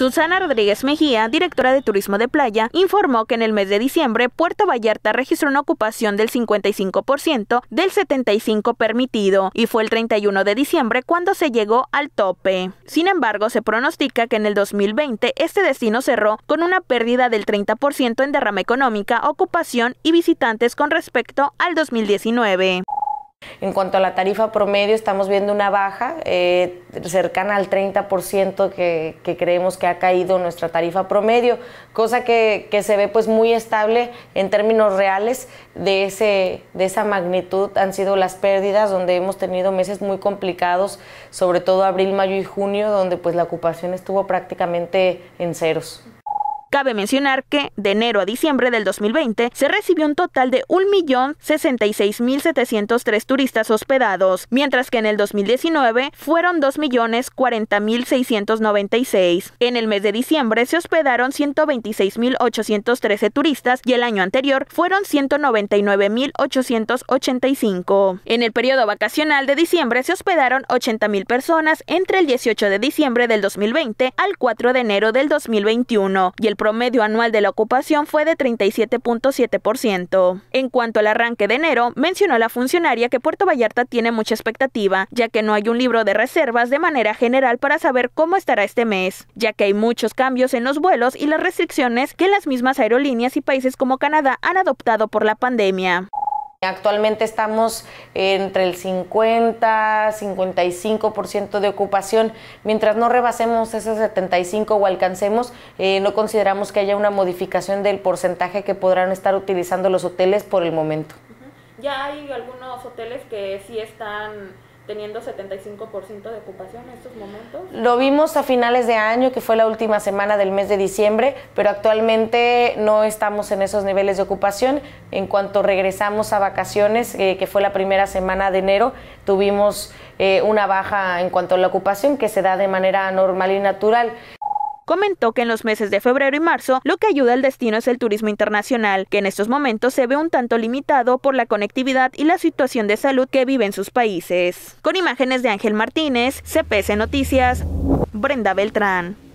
Susana Rodríguez Mejía, directora de Turismo de Playa, informó que en el mes de diciembre Puerto Vallarta registró una ocupación del 55% del 75% permitido y fue el 31 de diciembre cuando se llegó al tope. Sin embargo, se pronostica que en el 2020 este destino cerró con una pérdida del 30% en derrama económica, ocupación y visitantes con respecto al 2019. En cuanto a la tarifa promedio, estamos viendo una baja eh, cercana al 30% que, creemos que ha caído nuestra tarifa promedio, cosa que, se ve pues muy estable en términos reales. De, de esa magnitud han sido las pérdidas, donde hemos tenido meses muy complicados, sobre todo abril, mayo y junio, donde pues la ocupación estuvo prácticamente en ceros. Cabe mencionar que, de enero a diciembre del 2020, se recibió un total de 1.066.703 turistas hospedados, mientras que en el 2019 fueron 2.040.696. En el mes de diciembre se hospedaron 126.813 turistas y el año anterior fueron 199.885. En el periodo vacacional de diciembre se hospedaron 80.000 personas entre el 18 de diciembre del 2020 al 4 de enero del 2021 y el promedio anual de la ocupación fue de 37.7%. En cuanto al arranque de enero, mencionó la funcionaria que Puerto Vallarta tiene mucha expectativa, ya que no hay un libro de reservas de manera general para saber cómo estará este mes, ya que hay muchos cambios en los vuelos y las restricciones que las mismas aerolíneas y países como Canadá han adoptado por la pandemia. Actualmente estamos entre el 50, 55% de ocupación. Mientras no rebasemos ese 75 o alcancemos, eh, no consideramos que haya una modificación del porcentaje que podrán estar utilizando los hoteles por el momento. Ya hay algunos hoteles que sí están teniendo 75% de ocupación en estos momentos? Lo vimos a finales de año, que fue la última semana del mes de diciembre, pero actualmente no estamos en esos niveles de ocupación. En cuanto regresamos a vacaciones, eh, que fue la primera semana de enero, tuvimos eh, una baja en cuanto a la ocupación que se da de manera normal y natural comentó que en los meses de febrero y marzo lo que ayuda al destino es el turismo internacional, que en estos momentos se ve un tanto limitado por la conectividad y la situación de salud que viven sus países. Con imágenes de Ángel Martínez, CPS Noticias, Brenda Beltrán.